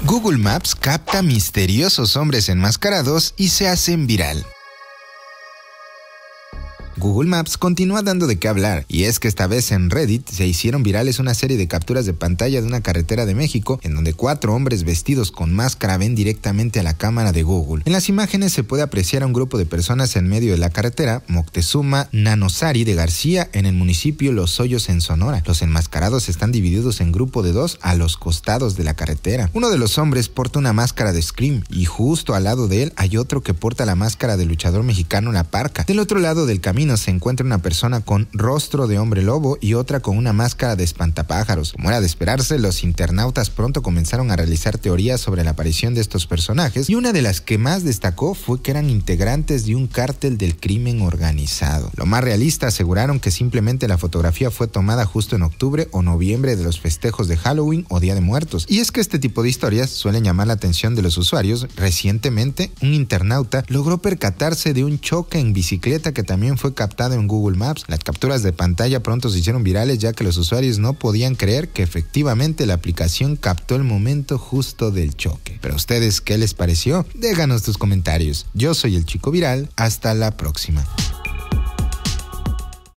Google Maps capta misteriosos hombres enmascarados y se hacen viral. Google Maps continúa dando de qué hablar, y es que esta vez en Reddit se hicieron virales una serie de capturas de pantalla de una carretera de México en donde cuatro hombres vestidos con máscara ven directamente a la cámara de Google. En las imágenes se puede apreciar a un grupo de personas en medio de la carretera Moctezuma Nanosari de García en el municipio Los Hoyos en Sonora. Los enmascarados están divididos en grupo de dos a los costados de la carretera. Uno de los hombres porta una máscara de Scream y justo al lado de él hay otro que porta la máscara del luchador mexicano La Parca. Del otro lado del camino se encuentra una persona con rostro de hombre lobo y otra con una máscara de espantapájaros. Como era de esperarse, los internautas pronto comenzaron a realizar teorías sobre la aparición de estos personajes y una de las que más destacó fue que eran integrantes de un cártel del crimen organizado. Lo más realista aseguraron que simplemente la fotografía fue tomada justo en octubre o noviembre de los festejos de Halloween o Día de Muertos. Y es que este tipo de historias suelen llamar la atención de los usuarios. Recientemente, un internauta logró percatarse de un choque en bicicleta que también fue captado en Google Maps. Las capturas de pantalla pronto se hicieron virales ya que los usuarios no podían creer que efectivamente la aplicación captó el momento justo del choque. Pero ustedes, ¿qué les pareció? Déjanos tus comentarios. Yo soy el chico viral. Hasta la próxima.